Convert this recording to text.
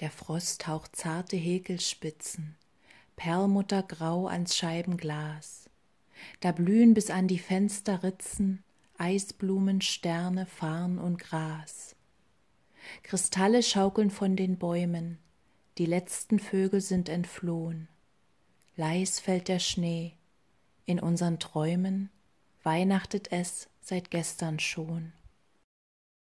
Der Frost haucht zarte Häkelspitzen, perlmuttergrau ans Scheibenglas. Da blühen bis an die Fensterritzen Eisblumen, Sterne, Farn und Gras. Kristalle schaukeln von den Bäumen, die letzten Vögel sind entflohen. Leis fällt der Schnee, in unseren Träumen weihnachtet es seit gestern schon.